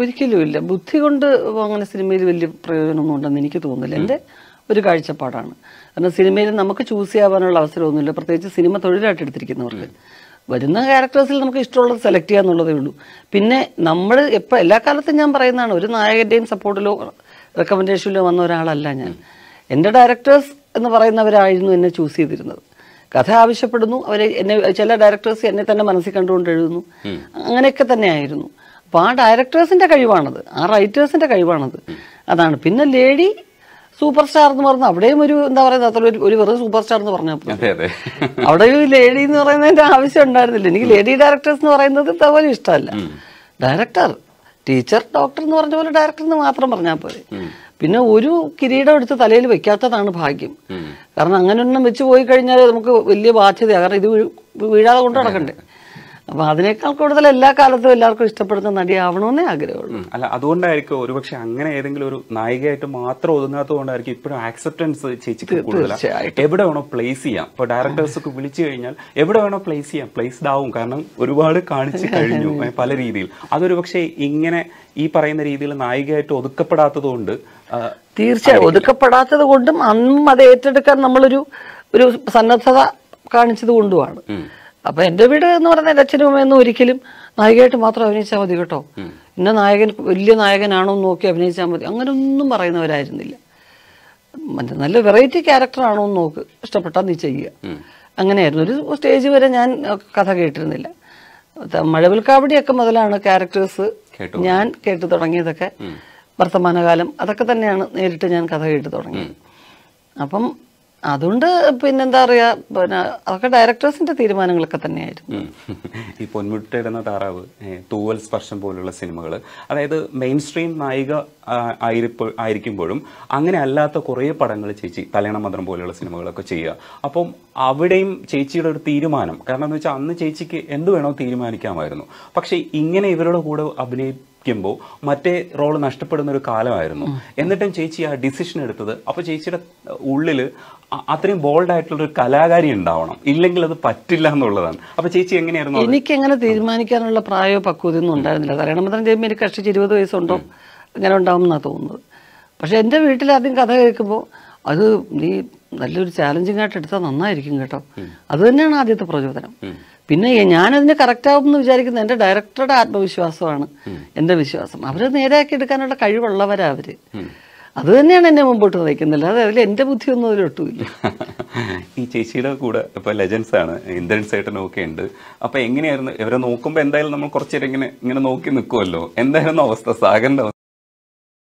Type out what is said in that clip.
ഒരിക്കലുമില്ല ബുദ്ധി കൊണ്ട് അങ്ങനെ സിനിമയിൽ വലിയ പ്രയോജനമൊന്നും ഉണ്ടെന്ന് എനിക്ക് തോന്നുന്നില്ല എൻ്റെ ഒരു കാഴ്ചപ്പാടാണ് കാരണം സിനിമയിൽ നമുക്ക് ചൂസ് ചെയ്യാവാനുള്ള അവസരമൊന്നുമില്ല പ്രത്യേകിച്ച് സിനിമ തൊഴിലായിട്ട് എടുത്തിരിക്കുന്നവർക്ക് വരുന്ന ക്യാരക്ടേഴ്സിൽ നമുക്ക് ഇഷ്ടമുള്ളത് സെലക്ട് ചെയ്യുക എന്നുള്ളതേ ഉള്ളൂ പിന്നെ നമ്മൾ എപ്പോൾ എല്ലാ കാലത്തും ഞാൻ പറയുന്നതാണ് ഒരു നായകൻ്റെയും സപ്പോർട്ടിലോ റെക്കമെൻഡേഷനിലോ വന്ന ഒരാളല്ല ഞാൻ എൻ്റെ ഡയറക്ടേഴ്സ് എന്ന് പറയുന്നവരായിരുന്നു എന്നെ ചൂസ് ചെയ്തിരുന്നത് കഥ ആവശ്യപ്പെടുന്നു അവരെ എന്നെ ചില ഡയറക്ടേഴ്സ് എന്നെ തന്നെ മനസ്സിൽ കണ്ടുകൊണ്ട് എഴുതുന്നു അങ്ങനെയൊക്കെ തന്നെയായിരുന്നു അപ്പോൾ ആ ഡയറക്ടേഴ്സിൻ്റെ കഴിവാണത് ആ റൈറ്റേഴ്സിൻ്റെ കഴിവാണത് അതാണ് പിന്നെ ലേഡി സൂപ്പർ സ്റ്റാർ എന്ന് പറഞ്ഞ അവിടെയും ഒരു എന്താ പറയുന്നത് അത്ര ഒരു ഒരു വെറും സൂപ്പർ സ്റ്റാർ എന്ന് പറഞ്ഞാൽ അവിടെ ഒരു ലേഡി എന്ന് പറയുന്നതിന്റെ ആവശ്യം ഉണ്ടായിരുന്നില്ല എനിക്ക് ലേഡി ഡയറക്ടേഴ്സ് എന്ന് പറയുന്നത് ഇതേപോലെ ഇഷ്ടമല്ല ഡയറക്ടർ ടീച്ചർ ഡോക്ടർ എന്ന് പറഞ്ഞ പോലെ ഡയറക്ടർ എന്ന് മാത്രം പറഞ്ഞാൽ പോലെ പിന്നെ ഒരു കിരീടം എടുത്ത് തലയിൽ വെക്കാത്തതാണ് ഭാഗ്യം കാരണം അങ്ങനെ ഒന്നും വെച്ച് പോയി കഴിഞ്ഞാൽ നമുക്ക് വലിയ ബാധ്യതയാണ് കാരണം ഇത് വീഴാതെ കൊണ്ട് നടക്കണ്ടേ അപ്പൊ അതിനേക്കാൾ കൂടുതൽ എല്ലാ കാലത്തും എല്ലാവർക്കും ഇഷ്ടപ്പെടുന്ന നടിയാവണമെന്നേ ആഗ്രഹമുള്ളൂ അല്ല അതുകൊണ്ടായിരിക്കും ഒരുപക്ഷെ അങ്ങനെ ഏതെങ്കിലും ഒരു നായികയായിട്ട് മാത്രം ഒതുങ്ങാത്തത് കൊണ്ടായിരിക്കും ഇപ്പോഴും ആക്സെപ്റ്റൻസ് ചേച്ചിക്ക് കൂടുതലാണ് എവിടെ വേണോ പ്ലേസ് ചെയ്യാം ഇപ്പൊ ഡയറക്ടേഴ്സ് ഒക്കെ വിളിച്ചു കഴിഞ്ഞാൽ എവിടെ വേണോ പ്ലേസ് ചെയ്യാം പ്ലേസ്ഡ് ആവും കാരണം ഒരുപാട് കാണിച്ചു കഴിഞ്ഞു പല രീതിയിൽ അതൊരു പക്ഷെ ഇങ്ങനെ ഈ പറയുന്ന രീതിയിൽ നായികയായിട്ട് ഒതുക്കപ്പെടാത്തത് കൊണ്ട് തീർച്ചയായും ഒതുക്കപ്പെടാത്തത് കൊണ്ടും അന്നും അത് ഏറ്റെടുക്കാൻ നമ്മളൊരു ഒരു സന്നദ്ധത കാണിച്ചത് കൊണ്ടുമാണ് അപ്പൊ എന്റെ വീട് എന്ന് പറഞ്ഞ എന്റെ അച്ഛനും അമ്മയൊന്നും ഒരിക്കലും നായികയായിട്ട് മാത്രം അഭിനയിച്ചാൽ മതി കേട്ടോ ഇന്ന നായകൻ വലിയ നായകനാണോ എന്ന് നോക്കി അഭിനയിച്ചാൽ മതി അങ്ങനൊന്നും പറയുന്നവരായിരുന്നില്ല നല്ല വെറൈറ്റി ക്യാരക്ടറാണോ എന്ന് നോക്ക് ഇഷ്ടപ്പെട്ടാൽ നീ ചെയ്യുക അങ്ങനെയായിരുന്നു ഒരു സ്റ്റേജ് വരെ ഞാൻ കഥ കേട്ടിരുന്നില്ല മഴവിൽ കാവടിയൊക്കെ മുതലാണ് ക്യാരക്ടേഴ്സ് ഞാൻ കേട്ടു തുടങ്ങിയതൊക്കെ വർത്തമാനകാലം അതൊക്കെ തന്നെയാണ് നേരിട്ട് ഞാൻ കഥ കേട്ടു തുടങ്ങിയത് അപ്പം അതുകൊണ്ട് പിന്നെന്താ പറയാ പിന്നെ അതൊക്കെ ഡയറക്ടേഴ്സിന്റെ തീരുമാനങ്ങളൊക്കെ തന്നെയായിരുന്നു ഈ പൊന്മുട്ടയിടുന്ന താറാവ് തൂവൽ സ്പർശം പോലുള്ള സിനിമകൾ അതായത് മെയിൻ സ്ട്രീം നായിക ആയിരിപ്പോൾ ആയിരിക്കുമ്പോഴും അങ്ങനെ അല്ലാത്ത കുറേ പടങ്ങൾ ചേച്ചി തലയണ മന്ത്രം പോലുള്ള സിനിമകളൊക്കെ ചെയ്യുക അപ്പം അവിടെയും ചേച്ചിയുടെ ഒരു തീരുമാനം കാരണം എന്ന് വെച്ചാൽ അന്ന് ചേച്ചിക്ക് എന്ത് വേണോ തീരുമാനിക്കാമായിരുന്നു പക്ഷേ ഇങ്ങനെ ഇവരുടെ കൂടെ അഭിനയി ഇരിക്കുമ്പോൾ മറ്റേ റോൾ നഷ്ടപ്പെടുന്ന ഒരു കാലമായിരുന്നു എന്നിട്ടും ചേച്ചി ആ ഡിസിഷൻ എടുത്തത് അപ്പോൾ ചേച്ചിയുടെ ഉള്ളിൽ അത്രയും ബോൾഡ് ആയിട്ടുള്ള ഒരു കലാകാരി ഉണ്ടാവണം ഇല്ലെങ്കിൽ അത് പറ്റില്ല എന്നുള്ളതാണ് അപ്പൊ ചേച്ചി എങ്ങനെയായിരുന്നു എനിക്ക് എങ്ങനെ തീരുമാനിക്കാനുള്ള പ്രായോ പക്വതയൊന്നും ഉണ്ടായിരുന്നില്ല കാരണം മാത്രം ചേച്ചി എനിക്ക് കഷ്ടിച്ച് ഇരുപത് വയസ്സുണ്ടോ അങ്ങനെ ഉണ്ടാവും എന്നാണ് തോന്നുന്നത് പക്ഷെ എന്റെ വീട്ടിൽ ആദ്യം കഥ കേൾക്കുമ്പോൾ അത് നീ നല്ലൊരു ചാലഞ്ചിങ് ആയിട്ട് എടുത്താൽ നന്നായിരിക്കും കേട്ടോ അത് തന്നെയാണ് ആദ്യത്തെ പ്രചോദനം പിന്നെ ഞാനതിന് ആവും എന്ന് വിചാരിക്കുന്നത് എൻ്റെ ഡയറക്ടറുടെ ആത്മവിശ്വാസമാണ് എൻ്റെ വിശ്വാസം അവര് നേരെയാക്കി എടുക്കാനുള്ള കഴിവുള്ളവരാ അവര് അത് തന്നെയാണ് എന്നെ മുമ്പോട്ട് നയിക്കുന്നത് അല്ലാതെ അതിൽ എൻ്റെ ബുദ്ധിയൊന്നും അതിലൊട്ടുമില്ല ഈ ചേച്ചിയുടെ കൂടെ ഇപ്പൊ ലെജൻസ് ആണ് ഇന്ദ്രൻസ് സേട്ടനും ഒക്കെ ഉണ്ട് അപ്പോൾ എങ്ങനെയായിരുന്നു ഇവരെ നോക്കുമ്പോൾ എന്തായാലും നമ്മൾ കുറച്ചേരം ഇങ്ങനെ ഇങ്ങനെ നോക്കി നിൽക്കുമല്ലോ എന്തായിരുന്നു അവസ്ഥ സാഗന്റെ